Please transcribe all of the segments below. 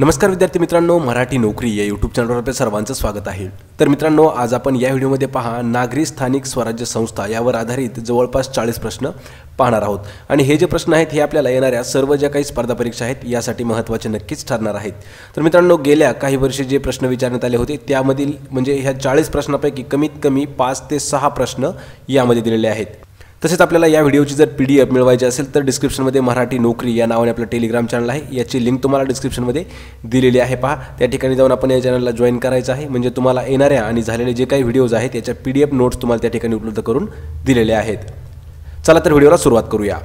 नमस्कार विद्यार्थी मित्रांनो मराठी नोकरी या यूट्यूब चॅनलवर आपल्या सर्वांचं स्वागत आहे तर मित्रांनो आज आपण या व्हिडिओमध्ये पहा नागरी स्थानिक स्वराज्य संस्था यावर आधारित जवळपास चाळीस प्रश्न पाहणार आहोत आणि हे जे प्रश्न आहेत हे आपल्याला येणाऱ्या सर्व ज्या काही स्पर्धा परीक्षा आहेत यासाठी महत्त्वाचे नक्कीच ठरणार आहेत तर मित्रांनो गेल्या काही वर्षी जे प्रश्न विचारण्यात आले होते त्यामधील म्हणजे ह्या चाळीस प्रश्नापैकी कमीत कमी पाच ते सहा प्रश्न यामध्ये दिलेले आहेत तसेच आपल्याला या व्हिडिओची जर पी डी एफ मिळवायची असेल तर डिस्क्रिप्शनमध्ये मराठी नोकरी या नावाने आपलं टेलिग्राम चॅनल आहे याची लिंक तुम्हाला डिस्क्रिप्शनमध्ये दिलेली आहे पहा त्या ठिकाणी जाऊन आपण या चॅनलला जॉईन करायचं आहे म्हणजे तुम्हाला येणाऱ्या आणि झालेले जे काही व्हिडिओज आहेत याच्या पी डी एफ नोट्स तुम्हाला त्या ठिकाणी उपलब्ध करून दिलेले आहेत चला तर व्हिडिओला सुरुवात करूया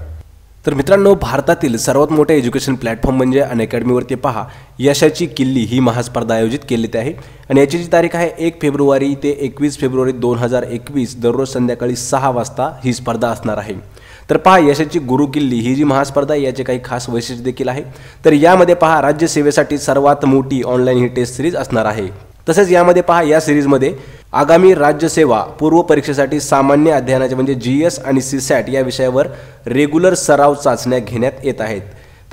तर मित्रांनो भारतातील सर्वात मोठे एज्युकेशन प्लॅटफॉर्म म्हणजे अन अकॅडमीवरती पहा यशाची किल्ली ही महास्पर्धा आयोजित केलेली आहे आणि याची जी तारीख आहे एक फेब्रुवारी ते एकवीस फेब्रुवारी दोन हजार एकवीस दररोज संध्याकाळी सहा वाजता ही स्पर्धा असणार आहे तर पहा यशाची गुरु किल्ली ही जी महास्पर्धा आहे याचे काही खास वैशिष्ट्य देखील आहे तर यामध्ये पहा राज्यसेवेसाठी सर्वात मोठी ऑनलाईन ही टेस्ट सिरीज असणार आहे तसेच यामध्ये पहा या सिरीजमध्ये आगामी राज्यसेवा पूर्व परीक्षेसाठी सामान्य अध्ययनाचे म्हणजे जी एस आणि सी सॅट या विषयावर रेग्युलर सराव चाचण्या घेण्यात येत आहेत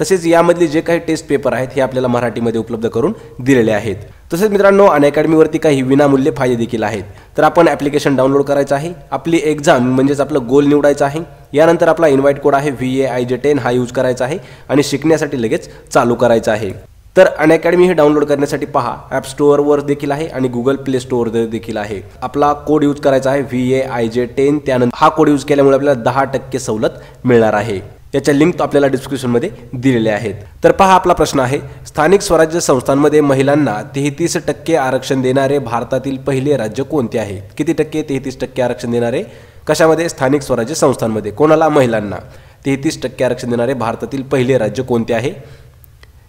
तसेच यामधले जे काही टेस्ट पेपर आहेत हे आपल्याला मराठीमध्ये उपलब्ध करून दिलेले आहेत तसेच मित्रांनो अनअकॅडमीवरती काही विनामूल्य फायदे देखील आहेत तर आपण ॲप्लिकेशन डाउनलोड करायचं आहे आपली एक्झाम म्हणजेच आपलं गोल निवडायचं आहे यानंतर आपला इन्व्हाइट कोड आहे V A I J ten हा यूज करायचा आहे आणि शिकण्यासाठी लगेच चालू करायचं आहे तर अकॅडमी हे डाउनलोड करण्यासाठी पहा ॲप स्टोअरवर देखील आहे आणि गुगल प्ले स्टोअर देखील आहे आपला कोड यूज करायचा आहे V A I J ten त्यानंतर हा कोड यूज केल्यामुळे आपल्याला दहा टक्के सवलत मिळणार आहे याच्या लिंक आपल्याला डिस्क्रिप्शनमध्ये दिलेल्या आहेत तर पहा आपला प्रश्न आहे स्थानिक स्वराज्य संस्थांमध्ये महिलांना तेहतीस टक्के आरक्षण देणारे भारतातील पहिले राज्य कोणते आहे किती टक्के तेहतीस टक्के आरक्षण देणारे कशामध्ये स्थानिक स्वराज्य संस्थांमध्ये कोणाला महिलांना तेहतीस टक्के आरक्षण देणारे भारतातील पहिले राज्य कोणते आहे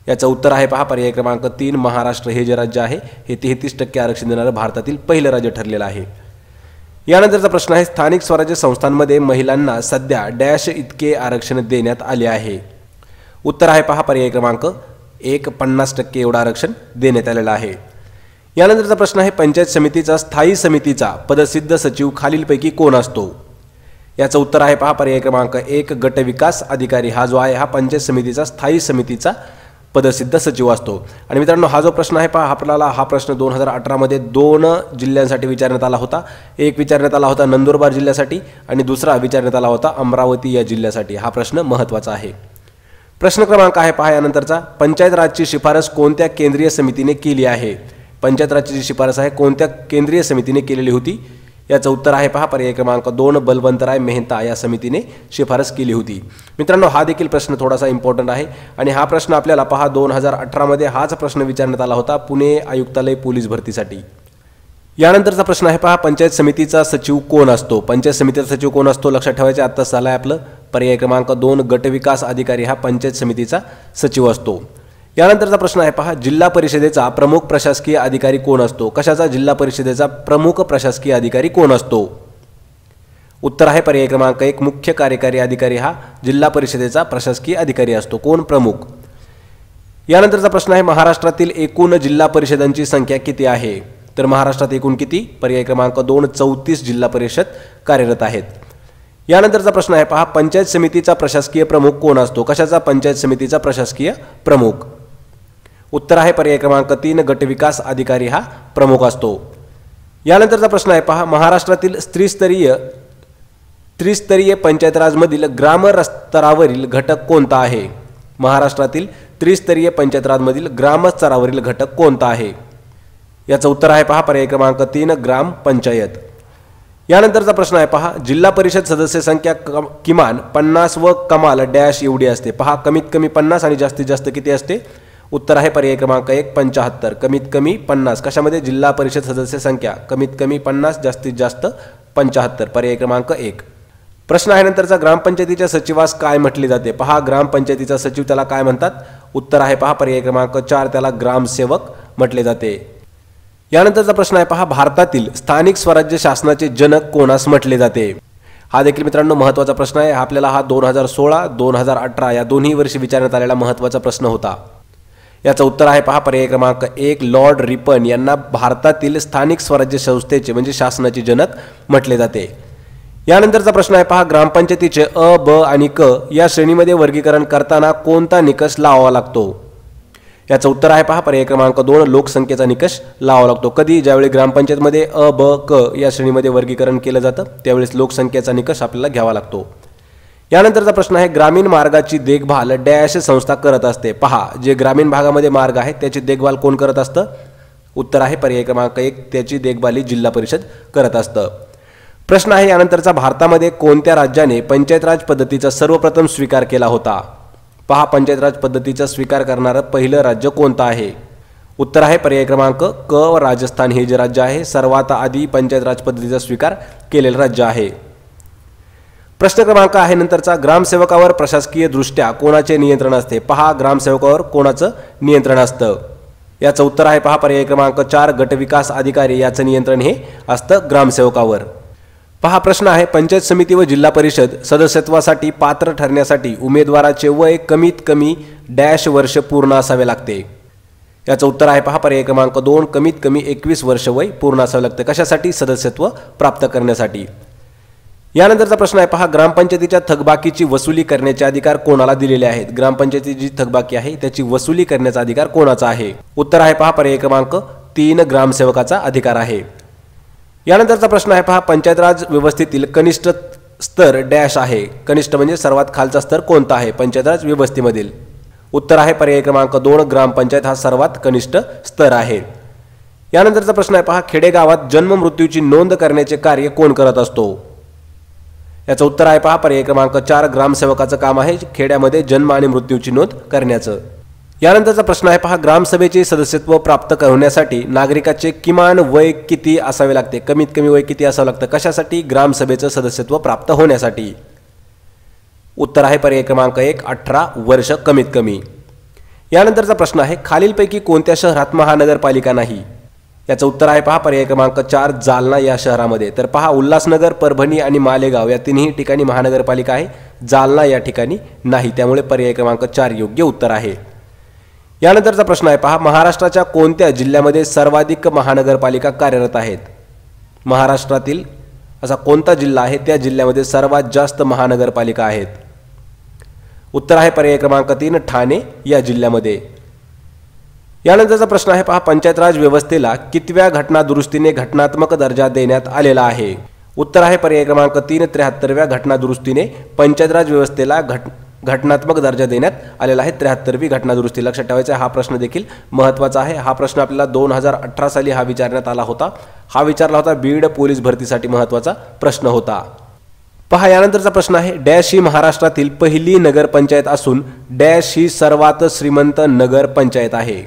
याचं उत्तर आहे पहा पर्याय क्रमांक तीन महाराष्ट्र हे जे राज्य आहे हे तेहतीस टक्के आरक्षण देणारं भारतातील पहिलं राज्य ठरलेलं आहे यानंतरचा प्रश्न आहे स्थानिक स्वराज्य संस्थांमध्ये महिलांना सध्या डॅश इतके आरक्षण देण्यात आले आहे उत्तर आहे पहा पर्याय क्रमांक एक पन्नास टक्के एवढं आरक्षण देण्यात आलेलं आहे यानंतरचा प्रश्न आहे पंचायत समितीचा स्थायी समितीचा पदसिद्ध सचिव खालीलपैकी कोण असतो याचं उत्तर आहे पहा पर्याय क्रमांक एक गट विकास अधिकारी हा जो आहे हा पंचायत समितीचा स्थायी समितीचा पदसिद्ध सचिव असतो आणि मित्रांनो हा जो प्रश्न आहे पहा हा आपल्याला हा प्रश्न दोन हजार अठरामध्ये दोन जिल्ह्यांसाठी विचारण्यात आला होता एक विचारण्यात आला होता नंदुरबार जिल्ह्यासाठी आणि दुसरा विचारण्यात आला होता अमरावती या जिल्ह्यासाठी हा प्रश्न महत्त्वाचा आहे प्रश्न क्रमांक आहे पहा यानंतरचा पंचायत राजची शिफारस कोणत्या केंद्रीय समितीने केली आहे पंचायत राजची जी शिफारस आहे कोणत्या केंद्रीय समितीने केलेली होती याचं उत्तर आहे पहा पर्याय क्रमांक दोन बलवंतराय मेहता या समितीने शिफारस केली होती मित्रांनो हा देखील प्रश्न थोडासा इम्पॉर्टंट आहे आणि हा प्रश्न आपल्याला पहा दोन हजार अठरामध्ये हाच प्रश्न विचारण्यात आला होता पुणे आयुक्तालय पोलीस भरतीसाठी यानंतरचा प्रश्न आहे पहा पंचायत समितीचा सचिव कोण असतो पंचायत समितीचा सचिव कोण असतो लक्षात ठेवायचे आत्ताच झाला आहे आपलं पर्याय क्रमांक दोन गटविकास अधिकारी हा पंचायत समितीचा सचिव असतो यानंतरचा प्रश्न आहे पहा जिल्हा परिषदेचा प्रमुख प्रशासकीय अधिकारी कोण असतो कशाचा जिल्हा परिषदेचा प्रमुख प्रशासकीय अधिकारी कोण असतो उत्तर आहे पर्याय क्रमांक एक मुख्य कार्यकारी अधिकारी हा जिल्हा परिषदेचा प्रशासकीय अधिकारी असतो कोण प्रमुख यानंतरचा प्रश्न आहे महाराष्ट्रातील एकूण जिल्हा परिषदांची संख्या किती आहे तर महाराष्ट्रात एकूण किती पर्याय क्रमांक दोन चौतीस जिल्हा परिषद कार्यरत आहेत यानंतरचा प्रश्न आहे पहा पंचायत समितीचा प्रशासकीय प्रमुख कोण असतो कशाचा पंचायत समितीचा प्रशासकीय प्रमुख उत्तर आहे पर्याय क्रमांक तीन गटविकास अधिकारी हा प्रमुख असतो यानंतरचा प्रश्न आहे पहा महाराष्ट्रातील स्त्रीस्तरीय त्रिस्तरीय पंचायतराजमधील ग्राम स्तरावरील घटक कोणता आहे महाराष्ट्रातील त्रिस्तरीय पंचायतराजमधील ग्रामस्तरावरील घटक कोणता आहे याचं उत्तर आहे पहा पर्याय क्रमांक तीन ग्राम पंचायत यानंतरचा प्रश्न आहे पहा जिल्हा परिषद सदस्य संख्या किमान पन्नास व कमाल डॅश एवढी असते पहा कमीत कमी पन्नास आणि जास्तीत जास्त किती असते उत्तर आहे पर्याय क्रमांक एक पंचाहत्तर कमीत कमी पन्नास कशामध्ये जिल्हा परिषद सदस्य संख्या कमीत कमी पन्नास जास्तीत जास्त पंचाहत्तर पर्याय क्रमांक एक प्रश्न आहे नंतरचा ग्रामपंचायतीच्या सचिवास काय म्हटले जाते पहा ग्रामपंचायतीचा सचिव त्याला काय म्हणतात उत्तर आहे पहा पर्याय क्रमांक चार त्याला ग्रामसेवक म्हटले जाते यानंतरचा प्रश्न आहे पहा भारतातील स्थानिक स्वराज्य शासनाचे जनक कोणास म्हटले जाते हा देखील मित्रांनो महत्त्वाचा प्रश्न आहे आपल्याला हा दोन हजार सोळा दोन हजार अठरा या दोन्ही वर्षी विचारण्यात आलेला महत्त्वाचा प्रश्न होता याचं उत्तर आहे पहा पर्याय क्रमांक एक लॉर्ड रिपन यांना भारतातील स्थानिक स्वराज्य संस्थेचे म्हणजे शासनाचे जनक म्हटले जाते यानंतरचा प्रश्न आहे पहा ग्रामपंचायतीचे अ ब आणि क या श्रेणीमध्ये वर्गीकरण करताना कोणता निकष लावावा लागतो याचं उत्तर आहे पहा पर्याय क्रमांक दोन लोकसंख्येचा निकष लावावा लागतो कधी ज्यावेळी ग्रामपंचायतमध्ये अ ब क या श्रेणीमध्ये वर्गीकरण केलं जातं त्यावेळेस लोकसंख्येचा निकष आपल्याला घ्यावा लागतो यानंतरचा प्रश्न आहे ग्रामीण मार्गाची देखभाल डॅश संस्था करत असते पहा जे ग्रामीण भागामध्ये मार्ग आहे त्याची देखभाल कोण करत असतं उत्तर आहे पर्याय क्रमांक एक त्याची देखभाली जिल्हा परिषद करत असतं प्रश्न आहे यानंतरचा भारतामध्ये कोणत्या राज्याने पंचायत राज पद्धतीचा सर्वप्रथम स्वीकार केला होता पहा पंचायत राज पद्धतीचा स्वीकार करणारं पहिलं राज्य कोणतं आहे उत्तर आहे पर्याय क्रमांक क व राजस्थान हे जे राज्य आहे सर्वात आधी पंचायत राज पद्धतीचा स्वीकार केलेलं राज्य आहे प्रश्न क्रमांक आहे नंतरचा ग्रामसेवकावर प्रशासकीय दृष्ट्या कोणाचे नियंत्रण असते पहा ग्रामसेवकावर कोणाचं नियंत्रण असतं याचं उत्तर आहे पहा पर्याय क्रमांक चार गटविकास अधिकारी याचं नियंत्रण हे असतं ग्रामसेवकावर पहा प्रश्न आहे पंचायत समिती व जिल्हा परिषद सदस्यत्वासाठी पात्र ठरण्यासाठी उमेदवाराचे वय कमीत कमी डॅश वर्ष पूर्ण असावे लागते याचं उत्तर आहे पहा पर्याय क्रमांक दोन कमीत कमी एकवीस वर्ष वय पूर्ण असावं लागतं कशासाठी सदस्यत्व प्राप्त करण्यासाठी यानंतरचा प्रश्न आहे पहा ग्रामपंचायतीच्या थकबाकीची वसुली करण्याचे अधिकार कोणाला दिलेले आहेत ग्रामपंचायतीची जी थकबाकी आहे त्याची वसुली करण्याचा अधिकार कोणाचा आहे उत्तर आहे पहा पर्याय क्रमांक तीन ग्रामसेवकाचा अधिकार आहे यानंतरचा प्रश्न आहे पहा पंचायतराज व्यवस्थेतील कनिष्ठ स्तर डॅश आहे कनिष्ठ म्हणजे सर्वात खालचा स्तर कोणता आहे पंचायतराज व्यवस्थेमधील उत्तर आहे पर्याय क्रमांक दोन ग्रामपंचायत हा सर्वात कनिष्ठ स्तर आहे यानंतरचा प्रश्न आहे पहा खेडेगावात जन्म मृत्यूची नोंद करण्याचे कार्य कोण करत असतो याचं उत्तर आहे पहा पर्याय क्रमांक चार ग्रामसेवकाचं काम आहे खेड्यामध्ये जन्म आणि मृत्यूची नोंद करण्याचं यानंतरचा प्रश्न आहे पहा ग्रामसभेचे सदस्यत्व प्राप्त करण्यासाठी नागरिकाचे किमान वय किती असावे लागते कमीत कमी वय किती असावं लागतं कशासाठी ग्रामसभेचं सदस्यत्व प्राप्त होण्यासाठी उत्तर आहे पर्याय क्रमांक एक अठरा वर्ष कमीत कमी यानंतरचा प्रश्न आहे खालीलपैकी कोणत्या शहरात महानगरपालिका नाही याचं उत्तर आहे पहा पर्याय क्रमांक चार जालना या शहरामध्ये तर पहा उल्हासनगर परभणी आणि मालेगाव या तिन्ही ठिकाणी महानगरपालिका आहे जालना या ठिकाणी नाही त्यामुळे पर्याय क्रमांक चार योग्य उत्तर आहे यानंतरचा प्रश्न आहे पहा महाराष्ट्राच्या कोणत्या जिल्ह्यामध्ये सर्वाधिक महानगरपालिका कार्यरत आहेत महाराष्ट्रातील असा कोणता जिल्हा आहे त्या जिल्ह्यामध्ये सर्वात जास्त महानगरपालिका आहेत उत्तर आहे पर्याय क्रमांक तीन ठाणे या जिल्ह्यामध्ये यानंतरचा प्रश्न आहे पहा पंचायत राज व्यवस्थेला कितव्या घटना दुरुस्तीने घटनात्मक दर्जा देण्यात आलेला आहे उत्तर आहे पर्याय क्रमांक तीन त्र्याहत्तरव्या घटना दुरुस्तीने राज व्यवस्थेला घट घटनात्मक दर्जा देण्यात आलेला आहे त्र्याहत्तरवी घटनादुरुस्ती लक्षात ठेवायचा हा प्रश्न देखील महत्त्वाचा आहे हा प्रश्न आपल्याला दोन हजार अठरा साली हा विचारण्यात आला होता हा विचारला होता बीड पोलीस भरतीसाठी महत्त्वाचा प्रश्न होता पहा यानंतरचा प्रश्न आहे डॅश ही महाराष्ट्रातील पहिली नगरपंचायत असून डॅश ही सर्वात श्रीमंत नगरपंचायत आहे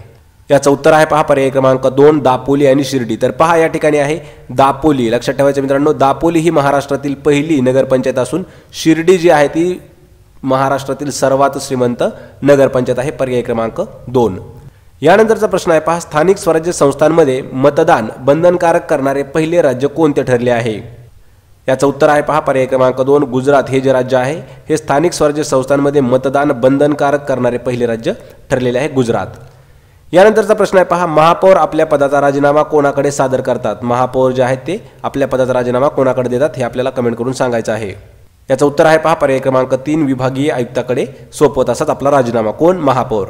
याचं उत्तर आहे पहा पर्याय क्रमांक दोन दापोली आणि शिर्डी तर पहा या ठिकाणी आहे दापोली लक्षात ठेवायचं मित्रांनो दापोली ही महाराष्ट्रातील पहिली नगरपंचायत असून शिर्डी जी आहे ती महाराष्ट्रातील सर्वात श्रीमंत नगरपंचायत आहे पर्याय क्रमांक दोन यानंतरचा प्रश्न आहे पहा स्थानिक स्वराज्य संस्थांमध्ये मतदान बंधनकारक करणारे पहिले राज्य कोणते ठरले आहे याचं उत्तर आहे पहा पर्याय क्रमांक दोन गुजरात हे जे राज्य आहे हे स्थानिक स्वराज्य संस्थांमध्ये मतदान बंधनकारक करणारे पहिले राज्य ठरलेले आहे गुजरात यानंतरचा प्रश्न आहे पहा महापौर आपल्या पदाचा राजीनामा कोणाकडे सादर करतात महापौर जे आहेत ते आपल्या पदाचा राजीनामा कोणाकडे देतात हे आपल्याला कमेंट करून सांगायचं आहे याचं उत्तर आहे पहा पर्याय क्रमांक तीन विभागीय आयुक्ताकडे सोपवत असतात आपला राजीनामा कोण महापौर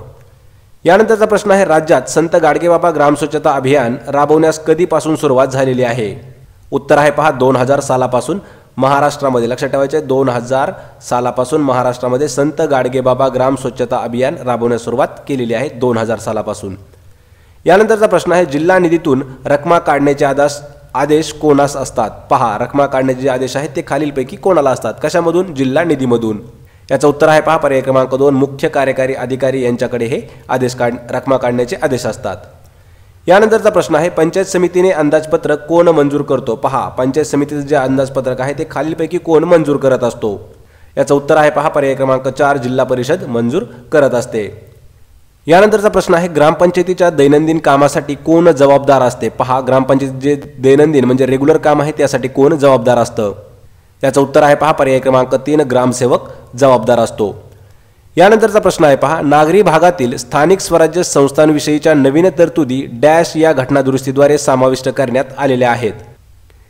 यानंतरचा प्रश्न आहे राज्यात संत गाडगेबाबा ग्राम स्वच्छता अभियान राबवण्यास कधीपासून सुरुवात झालेली आहे उत्तर आहे पहा दोन हजार सालापासून महाराष्ट्रामध्ये लक्षात ठेवायचे दोन हजार सालापासून महाराष्ट्रामध्ये संत गाडगेबाबा ग्राम स्वच्छता अभियान राबवण्यास सुरुवात केलेली आहे दोन हजार सालापासून यानंतरचा प्रश्न आहे जिल्हा निधीतून रकमा काढण्याचे आदेश आदेश कोणास असतात पहा रकमा काढण्याचे जे आदेश आहेत ते खालीलपैकी कोणाला असतात कशामधून जिल्हा निधीमधून याचं उत्तर आहे पहा पर्याय क्रमांक दोन मुख्य कार्यकारी अधिकारी यांच्याकडे हे आदेश काढ रकमा काढण्याचे आदेश असतात यानंतरचा प्रश्न आहे पंचायत समितीने अंदाजपत्रक कोण मंजूर करतो पहा पंचायत समितीचं जे अंदाजपत्रक आहे ते खालीलपैकी कोण मंजूर करत असतो याचं उत्तर आहे पहा पर्याय क्रमांक चार जिल्हा परिषद मंजूर करत असते यानंतरचा प्रश्न आहे ग्रामपंचायतीच्या दैनंदिन कामासाठी कोण जबाबदार असते पहा ग्रामपंचायतीचे जे दैनंदिन म्हणजे रेग्युलर काम आहे त्यासाठी कोण जबाबदार असतं याचं उत्तर आहे पहा पर्याय क्रमांक तीन ग्रामसेवक जबाबदार असतो यानंतरचा प्रश्न आहे पहा नागरी भागातील स्थानिक स्वराज्य संस्थांविषयीच्या नवीन तरतुदी डॅश या घटनादुरुस्तीद्वारे समाविष्ट करण्यात आलेल्या आहेत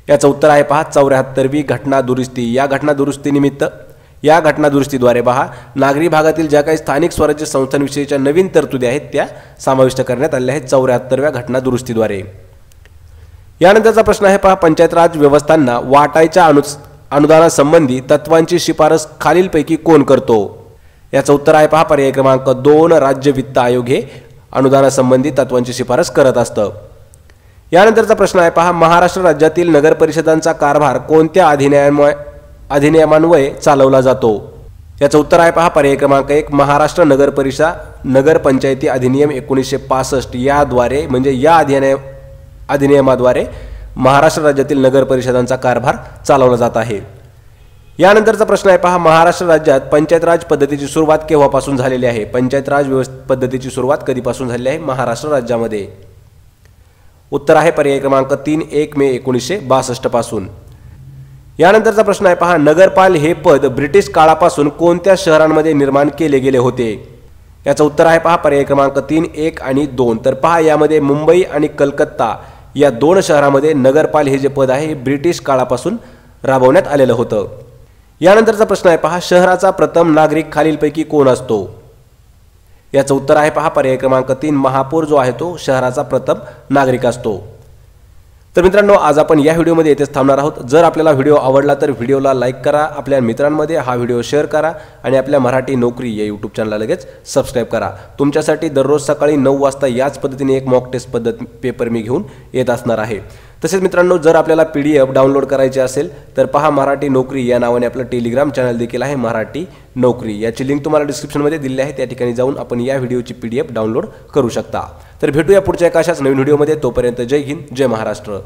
याचं उत्तर आहे पहा चौऱ्याहत्तरवी घटनादुरुस्ती या घटनादुरुस्तीनिमित्त या घटनादुरुस्तीद्वारे पहा नागरी भागातील ज्या काही स्थानिक स्वराज्य संस्थांविषयीच्या नवीन तरतुदी आहेत त्या समाविष्ट करण्यात आल्या आहेत चौऱ्याहत्तरव्या घटनादुरुस्तीद्वारे यानंतरचा प्रश्न आहे पहा पंचायत राज व्यवस्थांना वाटायच्या अनु अनुदानासंबंधी तत्वांची शिफारस खालीलपैकी कोण करतो याचं उत्तर आहे पहा पर्याय क्रमांक दोन राज्य वित्त आयोग हे अनुदानासंबंधी तत्वांची शिफारस करत असतं यानंतरचा प्रश्न आहे पहा महाराष्ट्र राज्यातील नगर परिषदांचा कारभार कोणत्या अधिनियमा अधिनियमान्वये चालवला जातो याचं उत्तर आहे पहा पर्याय क्रमांक एक महाराष्ट्र नगर नगर नगरपंचायती अधिनियम एकोणीसशे पासष्ट याद्वारे म्हणजे या अधिनिय अधिनियमाद्वारे महाराष्ट्र राज्यातील नगर परिषदांचा कारभार चालवला जात आहे यानंतरचा प्रश्न आहे पहा महाराष्ट्र राज्यात पंचायत राज पद्धतीची सुरुवात केव्हापासून झालेली आहे पंचायत राज व्यवस्थित पद्धतीची सुरुवात कधीपासून झाली आहे महाराष्ट्र राज्यामध्ये उत्तर आहे पर्याय क्रमांक तीन एक मे एकोणीसशे बासष्ट पासून यानंतरचा प्रश्न आहे पहा नगरपाल हे पद ब्रिटिश काळापासून कोणत्या शहरांमध्ये निर्माण केले गेले होते याचं उत्तर आहे पहा पर्याय क्रमांक तीन एक आणि दोन तर पहा यामध्ये मुंबई आणि कलकत्ता या दोन शहरामध्ये नगरपाल हे जे पद आहे हे ब्रिटिश काळापासून राबवण्यात आलेलं होतं यानंतरचा प्रश्न आहे पहा शहराचा प्रथम नागरिक खालीलपैकी कोण असतो याचं उत्तर आहे पहा पर्याय क्रमांक तीन महापौर जो आहे तो शहराचा प्रथम नागरिक असतो तर मित्रांनो आज आपण या व्हिडिओमध्ये येथेच थांबणार आहोत जर आपल्याला व्हिडिओ आवडला तर व्हिडिओला लाईक करा आपल्या मित्रांमध्ये हा व्हिडिओ शेअर करा आणि आपल्या मराठी नोकरी या यूट्यूब चॅनलला लगेच सबस्क्राईब करा तुमच्यासाठी दररोज सकाळी नऊ वाजता याच पद्धतीने एक मॉक टेस्ट पद्धत पेपर मी घेऊन येत असणार आहे तसेच मित्रांनो जर आपल्याला पी डी एफ डाउनलोड करायची असेल तर पहा मराठी नोकरी या नावाने आपलं टेलिग्राम चॅनल देखील आहे मराठी नोकरी याची लिंक तुम्हाला डिस्क्रिप्शनमध्ये दिली आहे त्या ठिकाणी जाऊन आपण या व्हिडिओची पी डी एफ डाउनलोड करू शकता तर भेटूया पुढच्या एका अशाच नवीन व्हिडिओमध्ये तोपर्यंत जय हिंद जय महाराष्ट्र